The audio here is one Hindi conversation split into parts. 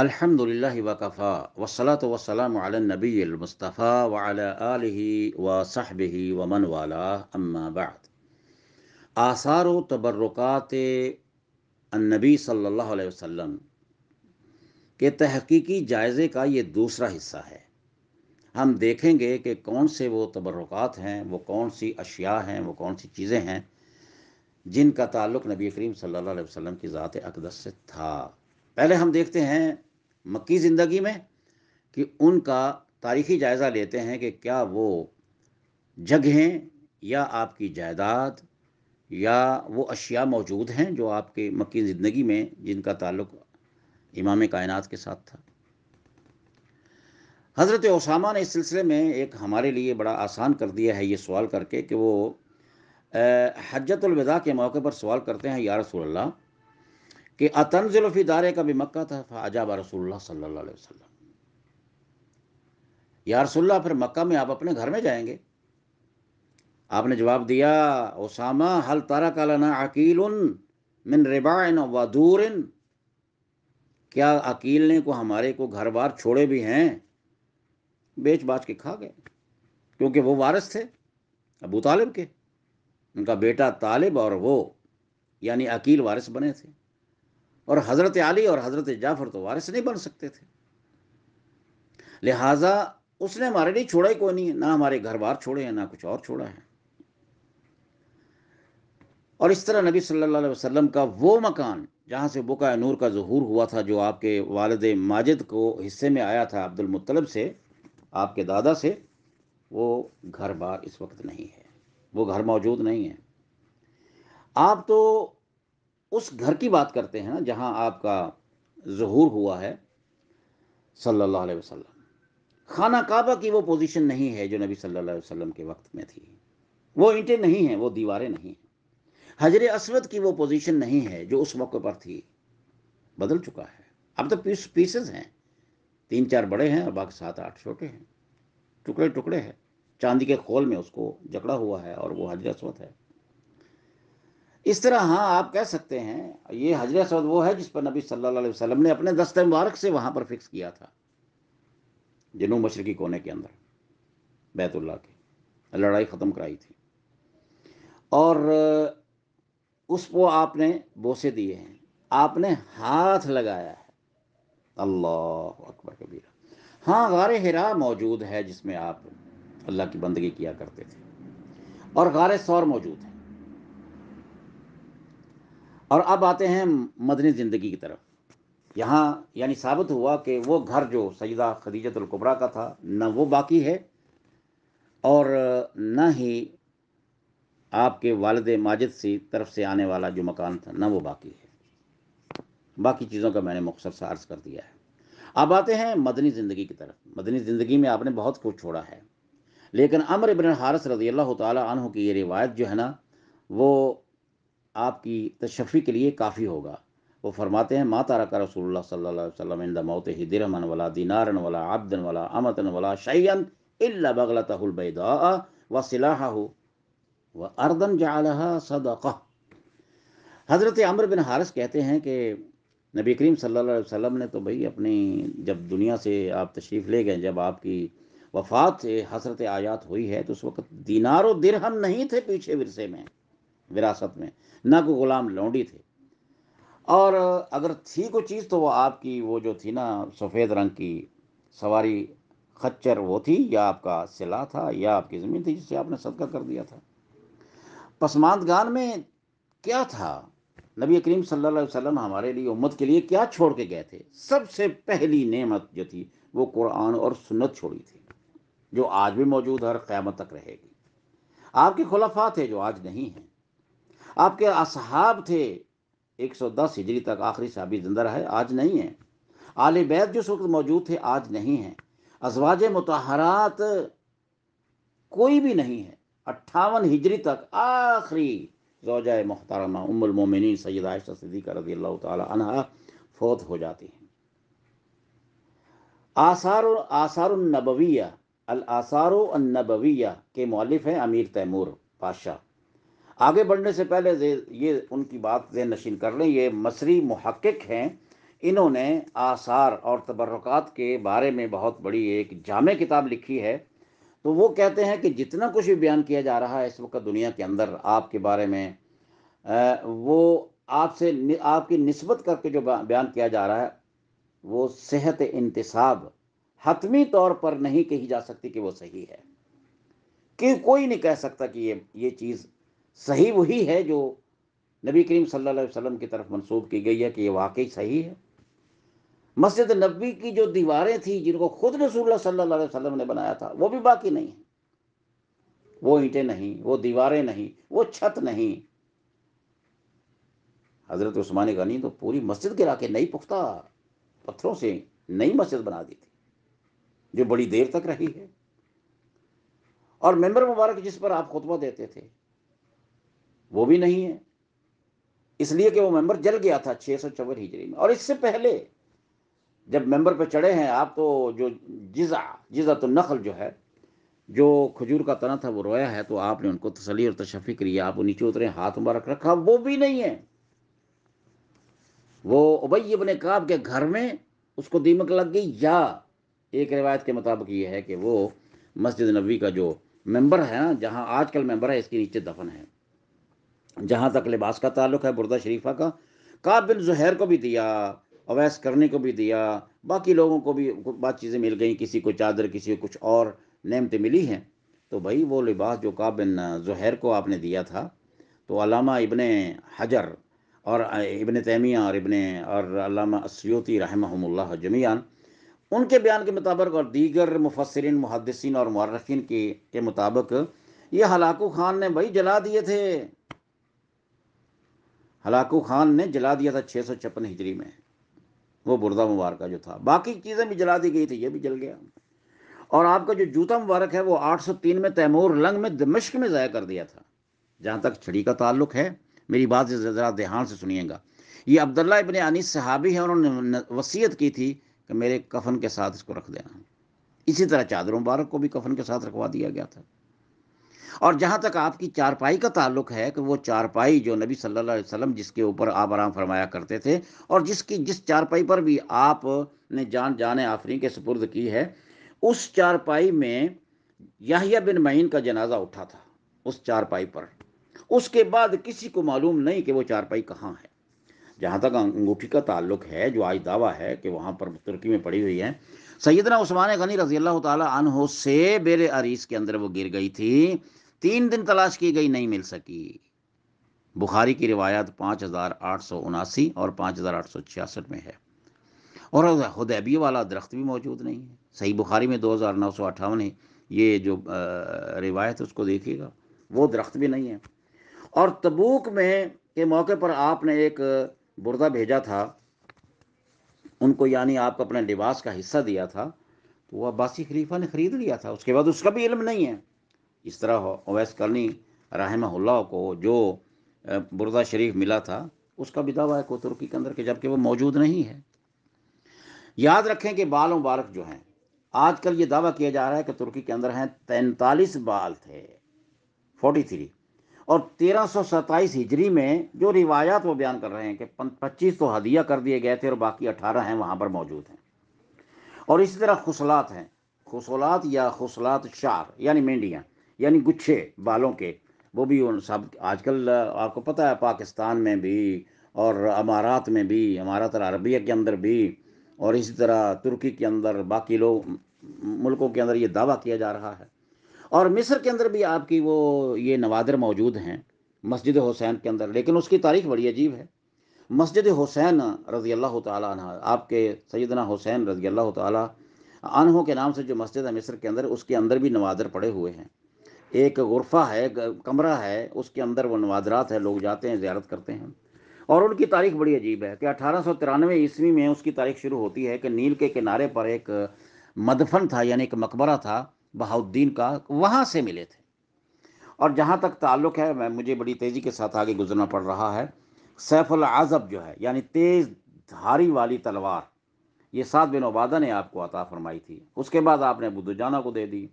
अल्हम्दुलिल्लाह वकफ़ा वसलात वसलाम नबीलमस्तफ़ा वाल व सहबी व मन वाला अम्मा बाद आसार तबरक़ात नबी सल्लल्लाहु अलैहि वसल्लम के तहकीकी जायज़े का ये दूसरा हिस्सा है हम देखेंगे कि कौन से वो तबरक़ात हैं वो कौन सी अशिया हैं वो कौन सी चीज़ें हैं जिनका ताल्लुक नबी करीम सल्लल्लाहु अलैहि वसल्लम की ज़ात अकदस से था पहले हम देखते हैं मक्की ज़िंदगी में कि उनका तारीखी जायज़ा लेते हैं कि क्या वो जगहें या आपकी जायदाद या वो अशिया मौजूद हैं जो आपके मक्की ज़िंदगी में जिनका ताल्लुक़ इमाम कायनात के साथ था हज़रत उसामा ने इस सिलसिले में एक हमारे लिए बड़ा आसान कर दिया है ये सवाल करके कि वो हजतलविदा के मौके पर सवाल करते हैं या रसोल्ला कि अतनजिलफ़ी दारे का भी मक्का था अजाब रसूल सल्ला वसलम या फिर मक्का में आप अपने घर में जाएंगे आपने जवाब दिया ओसामा हल तारा कालाना अकील मिन रिबाइन वदूरन क्या अकील ने को हमारे को घर बार छोड़े भी हैं बेच बाच के खा गए क्योंकि वो वारिस थे अबू तालिब के उनका बेटा तालिब और वो यानी अकील वारिस बने थे और हज़रत अली और हज़रत जाफ़र तो वारिस नहीं बन सकते थे लिहाजा उसने हमारे लिए छोड़ा ही कोई नहीं ना हमारे घर बार छोड़े हैं ना कुछ और छोड़ा है और इस तरह नबी सल्लल्लाहु अलैहि वसल्लम का वो मकान जहां से बुका नूर का जहूर हुआ था जो आपके वालद माजिद को हिस्से में आया था अब्दुल मुतलब से आपके दादा से वो घर बार इस वक्त नहीं है वो घर मौजूद नहीं है आप तो उस घर की बात करते हैं ना जहाँ आपका जहूर हुआ है सल्लल्लाहु अलैहि वसल्लम खाना काबा की वो पोजीशन नहीं है जो नबी सल्लल्लाहु अलैहि वसल्लम के वक्त में थी वो ईंटें नहीं हैं वो दीवारें नहीं हैं हजर असवद की वो पोजीशन नहीं है जो उस मौके पर थी बदल चुका है अब तो पीस पीसेस हैं तीन चार बड़े हैं और बाकी सात आठ छोटे हैं टुकड़े टुकड़े हैं चांदी के खोल में उसको जकड़ा हुआ है और वो हजर असवद है इस तरह हाँ आप कह सकते हैं ये हजरत सऊद वो है जिस पर नबी सल्लल्लाहु अलैहि वसल्लम ने अपने दस्त मुबारक से वहाँ पर फिक्स किया था जनू मशरकी कोने के अंदर बैतुल्ला के लड़ाई ख़त्म कराई थी और उसको आपने बोसे दिए हैं आपने हाथ लगाया है अल्लाह अकबर कबीरा हाँ गार हिरा मौजूद है जिसमें आप अल्लाह की बंदगी किया करते थे और गार सौर मौजूद है और अब आते हैं मदनी ज़िंदगी की तरफ यहाँ यानी साबित हुआ कि वो घर जो सईदा खदीजतुल्कुबरा का था न वो बाकी है और न ही आपके वालद माजिद सी तरफ से आने वाला जो मकान था ना वो बाकी है बाकी चीज़ों का मैंने मुख्तर सा अर्ज़ कर दिया है अब आते हैं मदनी ज़िंदगी की तरफ मदनी ज़िंदगी में आपने बहुत कुछ छोड़ा है लेकिन अमर इबन हारस रजी अल्लाह की ये रिवायत जो है ना वो आपकी तशफ़ी के लिए काफ़ी होगा वो फरमाते हैं माता तारा रसूल सल्ला वसम इंदा मौत ही दिरमन वाला दिनारन वाला आबदन वाला अमतन वाला शैन इल्ला बगलतहुलबैदा व सिलाह हो व अर्दन जाला सदक़ हज़रत अमर बिन हारस कहते हैं कि नबी करीम सल्लल्लाहु अलैहि वसल्लम ने तो भाई अपनी जब दुनिया से आप तशरीफ़ ले गए जब आपकी वफ़ात हसरत आयात हुई है तो उस वक्त दिनार और दिरहम नहीं थे पीछे विरसे में विरासत में ना कोई गुलाम लौंडी थे और अगर थी कोई चीज़ तो वो आपकी वो जो थी ना सफ़ेद रंग की सवारी खच्चर वो थी या आपका सिला था या आपकी ज़मीन थी जिससे आपने सदका कर दिया था पसमानदगान में क्या था नबी करीम सल्लल्लाहु अलैहि वसल्लम हमारे लिए उम्मत के लिए क्या छोड़ के गए थे सबसे पहली नेमत जो थी वो कुरान और सुन्नत छोड़ी थी जो आज भी मौजूद है और क़्यामत तक रहेगी आपके खुलाफा थे जो आज नहीं हैं आपके असहाब थे 110 हिजरी तक आखिरी सहाबी जिंदा रहे आज नहीं है आले बैत जो उस वक्त मौजूद थे आज नहीं हैं अजवाज मतहरात कोई भी नहीं है अट्ठावन हिजरी तक आखिरी रोजा मुख्तारमा मोमिन सैद आयशा सिद्दीक़ा रजी अल्लाह तह फोत हो जाती हैं आसार आसार नबविया अल आसार नबविया के मौलफ हैं अमीर तैमूर बादशाह आगे बढ़ने से पहले ये उनकी बात जहन नशीन कर लें ये मसरी महक्क हैं इन्होंने आसार और तबरक़ात के बारे में बहुत बड़ी एक जाम किताब लिखी है तो वो कहते हैं कि जितना कुछ भी बयान किया जा रहा है इस वक्त दुनिया के अंदर आपके बारे में वो आपसे आपकी नस्बत करके जो बयान किया जा रहा है वो सेहत इंतसाब हतमी तौर पर नहीं कही जा सकती कि वो सही है कि कोई नहीं कह सकता कि ये ये चीज़ सही वही है जो नबी करीम सल्लल्लाहु अलैहि वसल्लम की तरफ मंसूब की गई है कि ये वाकई सही है मस्जिद नबी की जो दीवारें थी जिनको खुद रसूलुल्लाह सल्लल्लाहु अलैहि वसल्लम ने बनाया था वो भी बाकी नहीं है वो ईंटें नहीं वो दीवारें नहीं वो छत नहीं हज़रत उस्मान गनी तो पूरी मस्जिद गिरा के नई पुख्ता पत्थरों से नई मस्जिद बना दी थी जो बड़ी देर तक रही है और मेंबर मुबारक जिस पर आप खुतबा देते थे वो भी नहीं है इसलिए कि वो मेंबर जल गया था छः सौ चौवन हिजरी में और इससे पहले जब मेंबर पे चढ़े हैं आप तो जो जिज़ा जिज़ा तो नखल जो है जो खजूर का तना था वो रोया है तो आपने उनको तसली और तशफ़ी करी आप नीचे उतरे हाथ मुबारक रखा वो भी नहीं है वो उबैय बने काब के घर में उसको दीमक लग गई या एक रिवायत के मुताबिक ये है कि वो मस्जिद नबी का जो मेंबर है ना जहाँ आजकल मेंबर है इसके नीचे दफन है जहाँ तक लिबास का ताल्लुक है बुरदा शरीफा का काब बिन जहर को भी दिया अवैस करने को भी दिया बाकी लोगों को भी बात चीज़ें मिल गई किसी को चादर किसी को कुछ और नेमतें मिली हैं तो भाई वो लिबास जो काब बिन जहर को आपने दिया था तो अलामा इबन हजर और इबन तैमिया और इबन और अलामा असयोती रहमहुल्ला जमियान उनके बयान के मुताबिक और दीगर मुफसरन मुहदसिन और मर्रखीन के, के मुताबिक ये हलाकू खान ने भाई जला दिए थे हलाकू खान ने जला दिया था छः सौ छप्पन हिजरी में वो बुरदा मुबारक जो था बाकी चीज़ें भी जला दी गई थी ये भी जल गया और आपका जो जूता मुबारक है वो 803 में तैमूर लंग में दमिश्क में ज़ाया कर दिया था जहाँ तक छड़ी का ताल्लुक है मेरी बात ज़रा ध्यान से सुनिएगा ये अब्दुल्ला इबन अनिस सहाबी है उन्होंने वसीयत की थी कि मेरे कफन के साथ इसको रख देना इसी तरह चादर मुबारक को भी कफन के साथ रखवा दिया गया था और जहाँ तक आपकी चारपाई का ताल्लुक है कि वो चारपाई जो नबी सल्लल्लाहु अलैहि वसल्लम जिसके ऊपर आप आराम फरमाया करते थे और जिसकी जिस चारपाई पर भी आप ने जान जाने आफरी के सुपुर्द की है उस चारपाई में याहिया बिन महीन का जनाजा उठा था उस चारपाई पर उसके बाद किसी को मालूम नहीं कि वो चारपाई कहाँ है जहाँ तक अंगूठी का ताल्लुक है जो आज दावा है कि वहाँ पर तुर्की में पड़ी हुई है सैदना उस्मान गनी रजी अल्लाह तह से बेर अरीस के अंदर वो गिर गई थी तीन दिन तलाश की गई नहीं मिल सकी बुखारी की रिवायत पाँच हज़ार आठ सौ उनासी और पाँच हज़ार आठ सौ छियासठ में है और हदैबी वाला दरख्त भी मौजूद नहीं है सही बुखारी में दो हज़ार नौ सौ अट्ठावन है ये जो रिवायत उसको देखिएगा वो दरख्त भी नहीं है और तबूक में के मौके पर आपने एक बुरदा भेजा था उनको यानी आपको अपने लिबास का हिस्सा दिया था तो वह अब्बासी खलीफा ने ख़रीद लिया था उसके बाद उसका भी इल्म नहीं है इस तरह अवैस करनी राहमल्ला को जो बुरदा शरीफ मिला था उसका भी दावा है को तुर्की के अंदर के जबकि वो मौजूद नहीं है याद रखें कि बाल मुबारक जो हैं आजकल ये दावा किया जा रहा है कि तुर्की के अंदर हैं तैंतालीस बाल थे फोर्टी थ्री और तेरह सौ सत्ताईस हिजरी में जो रिवायात वो बयान कर रहे हैं कि पच्चीस तो हदिया कर दिए गए थे और बाकी अठारह हैं वहाँ पर मौजूद हैं और इसी तरह खुसलात हैं खुसलात या खुसलात शार यानी मेंढियाँ यानी गुच्छे बालों के वो भी उन सब आजकल आपको पता है पाकिस्तान में भी और अमारात में भी अमारात अरबिया के अंदर भी और इसी तरह तुर्की के अंदर बाकी लोग मुल्कों के अंदर ये दावा किया जा रहा है और मिस्र के अंदर भी आपकी वो ये नवादर मौजूद हैं मस्जिद हुसैन के अंदर लेकिन उसकी तारीख बड़ी अजीब है मस्जिद हुसैन रज़ी अल्लाह तह आपके सैदना हुसैन रज़ी अल्लाह तहों के नाम से जो मस्जिद है मिस्र के अंदर उसके अंदर भी नवादर पड़े हुए हैं एक गुरफा है कमरा है उसके अंदर वो नवादरात है लोग जाते हैं ज्यारत करते हैं और उनकी तारीख बड़ी अजीब है कि अठारह सौ तिरानवे ईस्वी में उसकी तारीख शुरू होती है कि नील के किनारे पर एक मदफन था यानी एक मकबरा था बहाउद्दीन का वहाँ से मिले थे और जहाँ तक ताल्लुक है मैं मुझे बड़ी तेज़ी के साथ आगे गुजरना पड़ रहा है सैफुल आज़ब जो है यानी तेज़ धारी वाली तलवार ये सात बिन उबादा ने आपको अता फरमाई थी उसके बाद आपने बुद्धुजाना को दे दी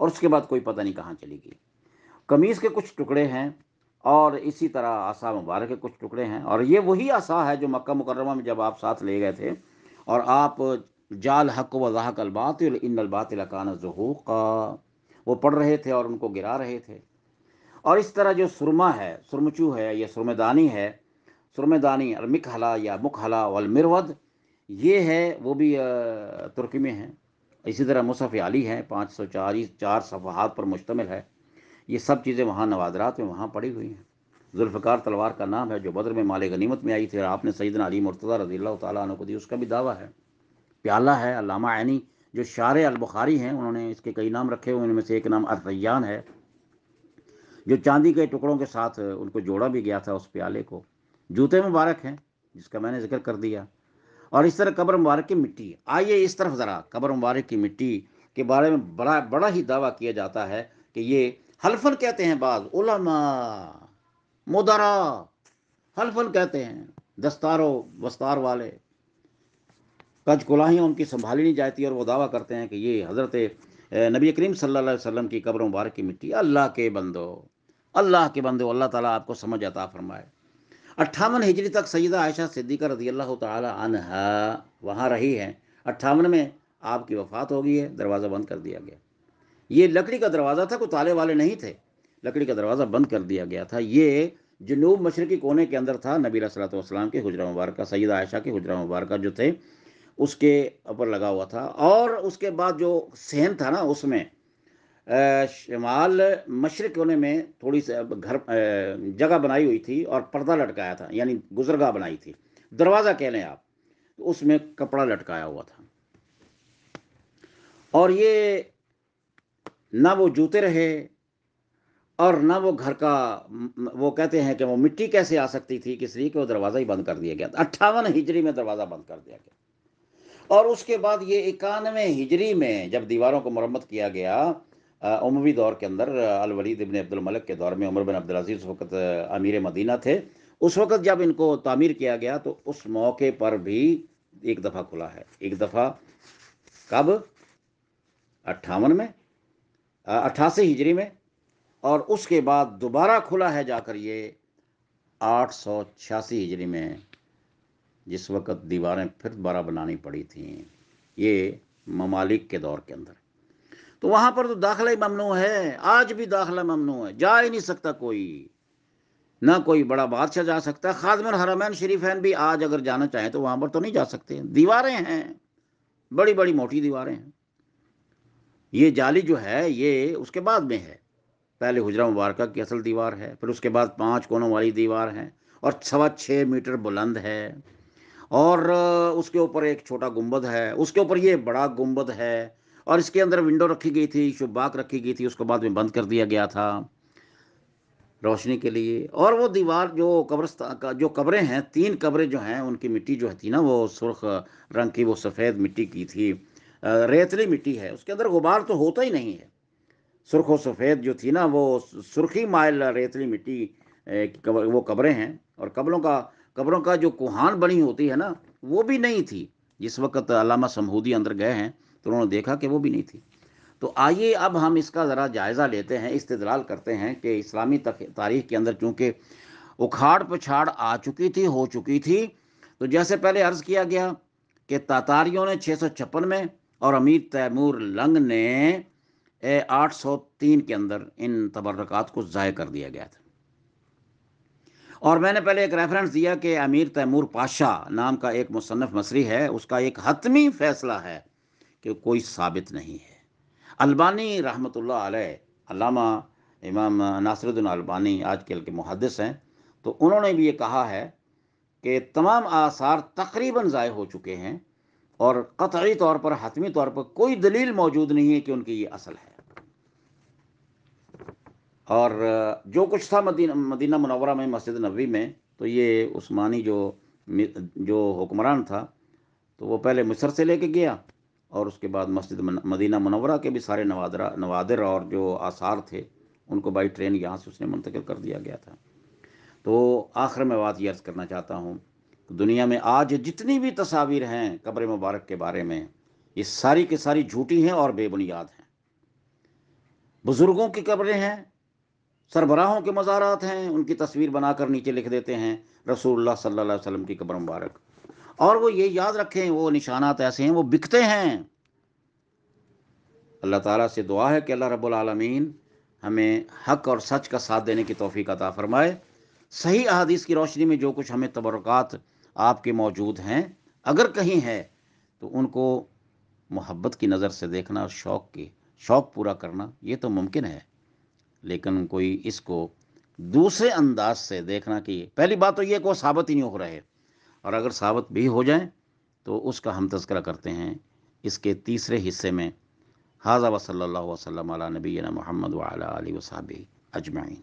और उसके बाद कोई पता नहीं कहाँ चली गई कमीज़ के कुछ टुकड़े हैं और इसी तरह आसा मुबारक के कुछ टुकड़े हैं और ये वही आशा है जो मक्का मुकरमा में जब आप साथ ले गए थे और आप जाल हक वज़ाक अलबातबात अलबात लकान का वो पढ़ रहे थे और उनको गिरा रहे थे और इस तरह जो सुरमा है सुरमचू है या सुरमेदानी है सुरमेदानी और हला या हला वलमिरवद ये है वो भी तुर्की में है इसी तरह मुसफ़ अली हैं पाँच सौ चालीस चार सफहात पर मुश्तमिल है ये सब चीज़ें वहाँ नवादरात में वहाँ पड़ी हुई हैं जुल्फ़कार तलवार का नाम है जो बद्र में माले गनीमत में आई थी और आपने सईद अली मुर्तदा रजील् अल्लाह को दी उसका भी दावा है प्याला है अलामा आनी जो शार अलबुखारी हैं उन्होंने इसके कई नाम रखे हुए उनमें से एक नाम अरसैयान है जो चांदी के टुकड़ों के साथ उनको जोड़ा भी गया था उस प्याले को जूते मुबारक हैं जिसका मैंने जिक्र कर दिया और इस तरह कब्र मुबारक की मिट्टी आइए इस तरफ ज़रा कब्र मुबारक की मिट्टी के बारे में बड़ा बड़ा ही दावा किया जाता है कि ये हलफन कहते हैं बाद उलमा मुदरा हलफन कहते हैं दस्तारो वस्तार वाले कज कुलाहियाँ उनकी संभाली नहीं जाती और वो दावा करते हैं कि ये हज़रत नबी करीम सल्लल्लाहु अलैहि वसल्लम की कब्र मुबारक की मिट्टी अल्लाह के बंदो अल्लाह के बंदो अल्लाह ताला आपको समझ अता फरमाए अट्ठावन हिजरी तक सईदा आयशा सिद्दीक रजी अल्लाह तहा वहाँ रही हैं अट्ठावन में आपकी वफात हो गई है दरवाज़ा बंद कर दिया गया ये लकड़ी का दरवाज़ा था कोई ताले वाले नहीं थे लकड़ी का दरवाज़ा बंद कर दिया गया था ये जनूब मशरक़ी कोने के अंदर था नबी सलाम के हजरा मुबारक सईद आयशा के हजरा मुबारक जो थे उसके ऊपर लगा हुआ था और उसके बाद जो सहन था ना उसमें शिमाल मशरक कोने में थोड़ी सी घर जगह बनाई हुई थी और पर्दा लटकाया था यानी गुजरगा बनाई थी दरवाज़ा कह लें आप तो उसमें कपड़ा लटकाया हुआ था और ये ना वो जूते रहे और ना वो घर का वो कहते हैं कि वो मिट्टी कैसे आ सकती थी किस लिए कि वो दरवाज़ा ही बंद कर दिया गया अट्ठावन हिजरी में दरवाज़ा बंद कर दिया गया और उसके बाद ये इक्यानवे हिजरी में जब दीवारों को मरम्मत किया गया उमवी दौर के अंदर अलवलीद इबन अब्दुलमलक के दौर में उमर बिन उस वक्त अमीर मदीना थे उस वक़्त जब इनको तामीर किया गया तो उस मौके पर भी एक दफ़ा खुला है एक दफ़ा कब अट्ठावन में अट्ठासी हिजरी में और उसके बाद दोबारा खुला है जाकर ये आठ सौ छियासी हिजरी में जिस वक़्त दीवारें फिर दोबारा बनानी पड़ी थी ये ममालिक के दौर के अंदर तो वहां पर तो दाखिला ही ममनू है आज भी दाखिला ममनू है जा ही नहीं सकता कोई ना कोई बड़ा बादशाह जा सकता खादमर हरमैन शरीफैन भी आज अगर जाना चाहें तो वहां पर तो नहीं जा सकते दीवारें हैं बड़ी बड़ी मोटी दीवारें हैं ये जाली जो है ये उसके बाद में है पहले हुजरा मुबारक की असल दीवार है फिर उसके बाद पांच कोनों वाली दीवार है और सवा छः मीटर बुलंद है और उसके ऊपर एक छोटा गुंबद है उसके ऊपर ये बड़ा गुंबद है और इसके अंदर विंडो रखी गई थी शुभाक रखी गई थी उसको बाद में बंद कर दिया गया था रोशनी के लिए और वो दीवार जो कब्रस्तान का जो कब्रें हैं तीन कब्रें जो हैं उनकी मिट्टी जो थी ना वो सुर्ख रंग की वो सफ़ेद मिट्टी की थी रेतली मिट्टी है उसके अंदर गुबार तो होता ही नहीं है सुर्ख और सफ़ेद जो थी ना वो सुर्खी माइल रेतली मिट्टी कबर, वो कब्रें हैं और कब्रों का कब्रों का जो कुहान बनी होती है ना वो भी नहीं थी जिस वक्त अलामा समहूदी अंदर गए हैं तो उन्होंने देखा कि वो भी नहीं थी तो आइए अब हम इसका ज़रा जायज़ा लेते हैं इस्तलाल करते हैं कि इस्लामी तारीख के अंदर चूँकि उखाड़ पछाड़ आ चुकी थी हो चुकी थी तो जैसे पहले अर्ज़ किया गया कि तातारियों ने छः में और अमीर तैमूर लंग ने 803 के अंदर इन तबरक़ात को ज़ाय कर दिया गया था और मैंने पहले एक रेफरेंस दिया कि अमीर तैमूर पाशा नाम का एक मुसनफ़ मसरी है उसका एक हतमी फ़ैसला है कि कोई साबित नहीं है अल्बानी रहमत लामा इमाम नासरुद्दीन अल्बानी आजकल के मुहदस हैं तो उन्होंने भी ये कहा है कि तमाम आसार तकरीबन ज़ाय हो चुके हैं और कतई तौर पर हतमी तौर पर कोई दलील मौजूद नहीं है कि उनकी ये असल है और जो कुछ था मदीना मदीना मनवरा में मस्जिद नबी में तो ये उस्मानी जो जो हुक्मरान था तो वो पहले मिस्र से लेके गया और उसके बाद मस्जिद मदीना मनवरा के भी सारे नवादरा नवादर और जो आसार थे उनको बाई ट्रेन यहाँ से उसने मुंतकिल कर दिया गया था तो आखिर में बात यह अर्ज़ करना चाहता हूँ दुनिया में आज जितनी भी तस्वीर हैं कब्र मुबारक के बारे में ये सारी के सारी झूठी हैं और बेबुनियाद हैं बुज़ुर्गों की कब्रें हैं सरबराहों के मज़ारात हैं उनकी तस्वीर बनाकर नीचे लिख देते हैं रसूल सल्लल्लाहु वसलम की कब्र मुबारक और वो ये याद रखें वो निशानात ऐसे हैं वो बिकते हैं अल्लाह ताला से दुआ है कि अल्लाह रब्बुल आलमीन हमें हक और सच का साथ देने की तोफ़ी अता फ़रमाए सही अहादीस की रोशनी में जो कुछ हमें तबरक़ात आपके मौजूद हैं अगर कहीं है तो उनको मोहब्बत की नज़र से देखना और शौक़ की शौक़ पूरा करना ये तो मुमकिन है लेकिन कोई इसको दूसरे अंदाज से देखना कि पहली बात तो ये को साबित ही नहीं हो रहे और अगर साबित भी हो जाए तो उसका हम तस्करा करते हैं इसके तीसरे हिस्से में हाजा वसल वसलम नबी महमद वाल वसाबी अजमाइन